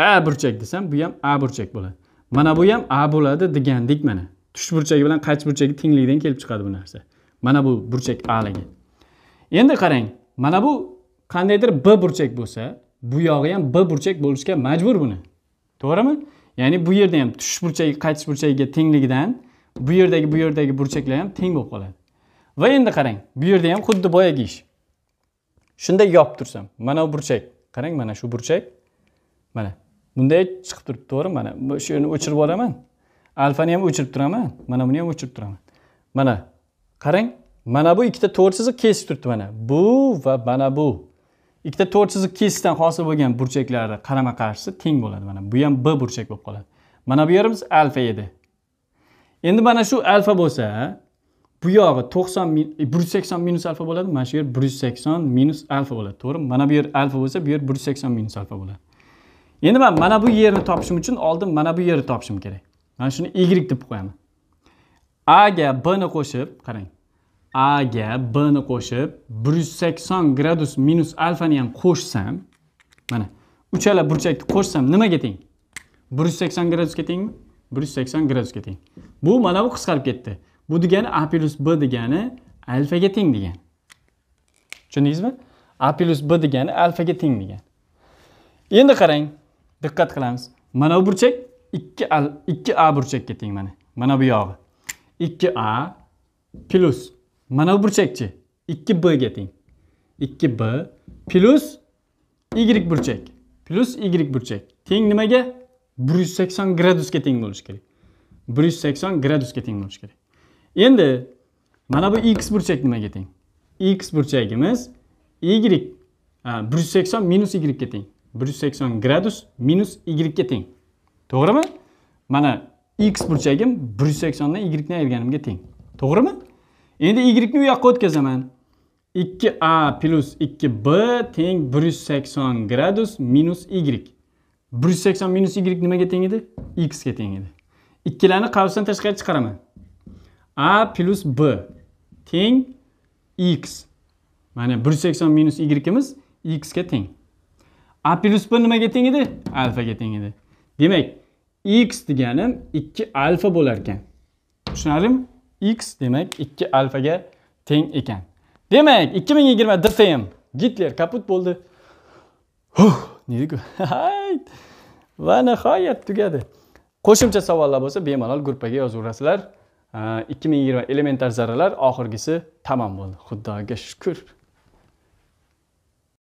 a burchak desam bu ham a burchak bo'ladi mana bu ham a bo'ladi degandik mana tush burchagi bilan qaychi burchagi tenglikdan kelib chiqadi bu narsa mana bu burchak aligi endi qarang mana bu qandaydir b burchak bo'lsa bu yog'i ham b burchak bo'lishga majbur buni to'g'rimi ya'ni bu yerda ham tush burchagi qaytish burchagiga tengligidan bu yerdagi bu yerdagi burchaklar ham teng bo'lib qoladi va endi qarang bu yerda ham xuddi boyagi ish shunday yopib tursam mana bu burchak qarang mana shu burchak mana bunday chiqib turibdi to'g'rimi mana shu yerni o'chirib olaman alfani ham o'chirib turaman mana buni ham o'chirib turaman mana qarang mana bu ikkita to'rt chiziq kesib turibdi mana bu va mana bu ikkita to'rt chiziq kesishdan hosil bo'lgan burchaklari qarama qarshisi teng bo'ladi mana bu ham b burchak bo'lib qoladi mana bu yerimiz alfa edi endi mana shu alfa bo'lsa bu yog'i to'qson e, bir yuz minus alfa bo'ladi mana shu yer bir yuz minus alfa bo'ladi to'g'rimi mana bu yer alfa bo'lsa bu yer bir yuz minus alfa bo'ladi endi man mana bu yerni topishim uchun oldin mana bu yerni topishim kerak mana shuni y deb qo'yaman a ga b ni qo'shib qarang a ga b ni qo'shib bir yuz sakson gradus minus alfani ham qo'shsam mana uchala burchakni qo'shsam nimaga teng bir yuz sakson gradusga tengmi bir yuz sakson gradusga teng bu mana bu qisqarib ketdi bu degani a plyus b degani alfaga teng degan tushundingizmi a plyus b degani alfaga teng degan endi qarang diqqat qilamiz mana bu burchak ikki a ikki a burchakka teng mana mana bu yog'i ikki a plyus mana bu burchakchi ikki bga teng ikki b plyus y burchak plyus y burchak teng nimaga bir yuz sakson gradusga teng bo'lishi kerak bir yuz sakson gradusga teng bo'lishi kerak endi mana bu x burchak nimaga teng x burchagimiz y e, bir yuz sakson minus y ga teng bir yuz sakson gradus minus y ga teng to'g'rimi mana x burchagim bir yuz saksondan y ni ayirganimga teng to'g'rimi endi y ni u yoqqa o'tkazaman 2a plus 2b teng 180 gradus minus y. 180 minus y nimaga teng edi? x ga teng edi. ikkilarni qavsdan tashqari chiqaraman a plyus b teng x mana bir yuz sakson minus yigirimiz x ga teng a plyus b nimaga teng edi alfaga teng edi demak x deganim ikki alfa bo'lar ekan tushunarlimi x demak ikki alfaga teng ekan demak ikki ming yigirma dtm gitler kaput bo'ldi huh, ne va nihoyat tugadi qo'shimcha savollar bo'lsa bemalol gruppaga yozaverasizlar ikki ming yigirma elementar zarralar oxirgisi tamom bo'ldi xudoga shukur